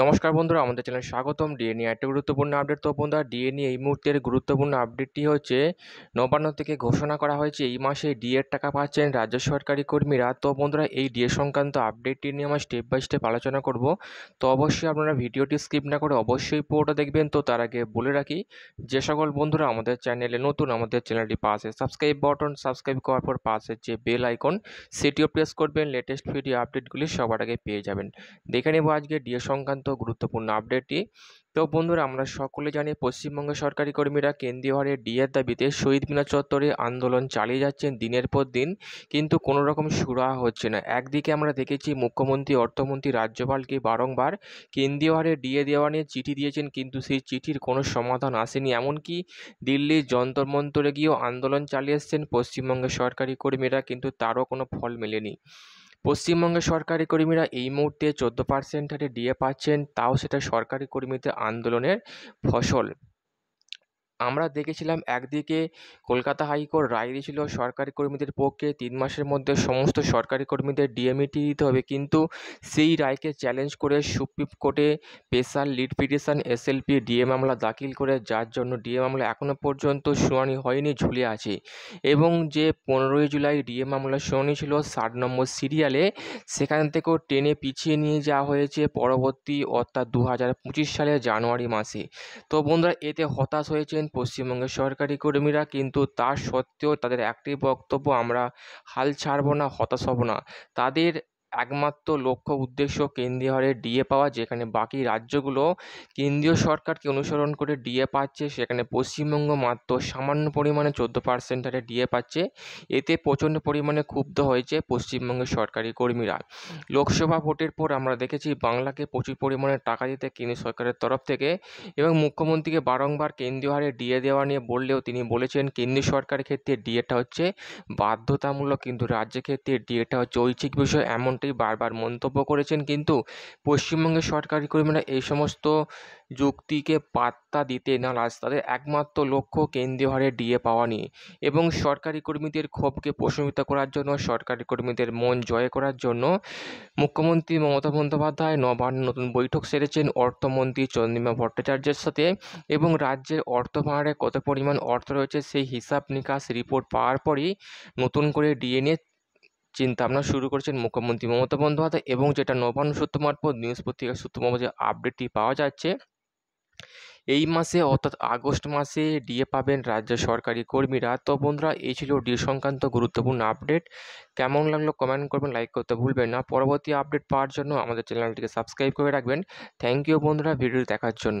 নমস্কার বন্ধুরা আমাদের চ্যানেল স্বাগতম ডিএ নিয়ে একটা গুরুত্বপূর্ণ আপডেট তো বন্ধুরা ডিএ নিয়ে এই মুহূর্তের গুরুত্বপূর্ণ আপডেটটি হচ্ছে নবান্ন থেকে ঘোষণা করা হয়েছে এই মাসে ডিএর টাকা পাচ্ছেন রাজ্য সরকারি কর্মীরা তো বন্ধুরা এই ডিএ সংক্রান্ত আপডেটটি নিয়ে আমরা স্টেপ বাই স্টেপ আলোচনা করব তো অবশ্যই আপনারা ভিডিওটি স্কিপ না করে অবশ্যই পুরোটা দেখবেন তো তার আগে বলে রাখি যে সকল বন্ধুরা আমাদের চ্যানেলে নতুন আমাদের চ্যানেলটি পাশে সাবস্ক্রাইব বাটন সাবস্ক্রাইব করার পর পাশে যে বেল আইকন সেটিও প্রেস করবেন লেটেস্ট ভিডিও আপডেটগুলি সবার আগে পেয়ে যাবেন দেখে নেব আজকে ডিএ সংক্রান্ত গুরুত্বপূর্ণ আপডেটটি তো বন্ধুরা আমরা সকলে জানি পশ্চিমবঙ্গ সরকারি কর্মীরা কেন্দ্রীয় হারে ডিএর দাবিতে শহীদ মিনার চত্বরে আন্দোলন চালিয়ে যাচ্ছেন দিনের পর দিন কিন্তু কোনো রকম সুরাহ হচ্ছে না একদিকে আমরা দেখেছি মুখ্যমন্ত্রী অর্থমন্ত্রী রাজ্যপালকে বারংবার কেন্দ্রীয় হারে ডিএ দেওয়া নিয়ে চিঠি দিয়েছেন কিন্তু সেই চিঠির কোনো সমাধান আসেনি এমনকি দিল্লির যন্তরমন্তরে গিয়েও আন্দোলন চালিয়ে এসছেন পশ্চিমবঙ্গের সরকারি কর্মীরা কিন্তু তারও কোনো ফল মেলেনি পশ্চিমবঙ্গের সরকারি কর্মীরা এই মুহূর্তে চোদ্দো পার্সেন্ট হারে ডিএ পাচ্ছেন তাও সেটা সরকারি কর্মীদের আন্দোলনের ফসল আমরা দেখেছিলাম একদিকে কলকাতা হাইকোর্ট রায় দিয়েছিল সরকারি কর্মীদের পক্ষে তিন মাসের মধ্যে সমস্ত সরকারি কর্মীদের ডিএমইটি e দিতে হবে কিন্তু সেই রায়কে চ্যালেঞ্জ করে সুপ্রিম কোর্টে special leave petition SLP DA মামলা দাখিল করে যার জন্য ডিএ মামলা এখনও পর্যন্ত শুনানি হয়নি ঝুলে আছে এবং যে পনেরোই জুলাই ডিএ মামলা শুনানি ছিল ষাট নম্বর সিরিয়ালে সেখান থেকেও টেনে পিছিয়ে নিয়ে যাওয়া হয়েছে পরবর্তী অর্থাৎ দু সালে জানুয়ারি মাসে তো বন্ধুরা এতে হতাশ হয়েছেন পশ্চিমবঙ্গের সরকারি কর্মীরা কিন্তু তা সত্ত্বেও তাদের একটি বক্তব্য আমরা হাল ছাড়ব না হতাশ হব না তাদের একমাত্র লক্ষ্য উদ্দেশ্য কেন্দ্রীয় হারে ডিএ পাওয়া যেখানে বাকি রাজ্যগুলো কেন্দ্রীয় সরকারকে অনুসরণ করে ডিএ পাচ্ছে সেখানে পশ্চিমবঙ্গ মাত্র সামান্য পরিমাণে চোদ্দ পার্সেন্ট হারে ডিএ পাচ্ছে এতে প্রচণ্ড পরিমাণে ক্ষুব্ধ হয়েছে পশ্চিমবঙ্গের সরকারি কর্মীরা লোকসভা ভোটের পর আমরা দেখেছি বাংলাকে প্রচুর পরিমাণে টাকা দিতে কেন্দ্রীয় সরকারের তরফ থেকে এবং মুখ্যমন্ত্রীকে বারংবার কেন্দ্রীয় হারে ডিএ দেওয়া নিয়ে বললেও তিনি বলেছেন কেন্দ্রীয় সরকারের ক্ষেত্রে ডিএটা হচ্ছে বাধ্যতামূলক কিন্তু রাজ্যের ক্ষেত্রে ডিএটা হচ্ছে ঐচ্ছিক বিষয় এমন এমনটাই বারবার মন্তব্য করেছেন কিন্তু পশ্চিমবঙ্গের সরকারি কর্মীরা এই সমস্ত যুক্তিকে পাত্তা দিতে না রাজ তাদের একমাত্র লক্ষ্য কেন্দ্রীয় হারে ডিএ পাওয়া নিয়ে এবং সরকারি কর্মীদের ক্ষোভকে প্রশমিত করার জন্য সরকারি কর্মীদের মন জয় করার জন্য মুখ্যমন্ত্রী মমতা বন্দ্যোপাধ্যায় নবান্ন নতুন বৈঠক সেরেছেন অর্থমন্ত্রী চন্দ্রিমা ভট্টাচার্যের সাথে এবং রাজ্যের অর্থ ভাঁড়ে কত পরিমাণ অর্থ রয়েছে সেই হিসাব নিকাশ রিপোর্ট পাওয়ার পরই নতুন করে ডিএনএ চিন্তাভাবনা শুরু করেছেন মুখ্যমন্ত্রী মমতা বন্দ্যোপাধ্যায় এবং যেটা নবান্ন সূত্র মারফত নিউজ পত্রিকার সূত্র মারফত যে আপডেটটি পাওয়া যাচ্ছে এই মাসে অর্থাৎ আগস্ট মাসে ডিএ পাবেন রাজ্য সরকারি কর্মীরা তো বন্ধুরা এই ছিল ডিএ সংক্রান্ত গুরুত্বপূর্ণ আপডেট কেমন লাগলো কমেন্ট করবেন লাইক করতে ভুলবেন না পরবর্তী আপডেট পাওয়ার জন্য আমাদের চ্যানেলটিকে সাবস্ক্রাইব করে রাখবেন থ্যাংক ইউ বন্ধুরা ভিডিও দেখার জন্য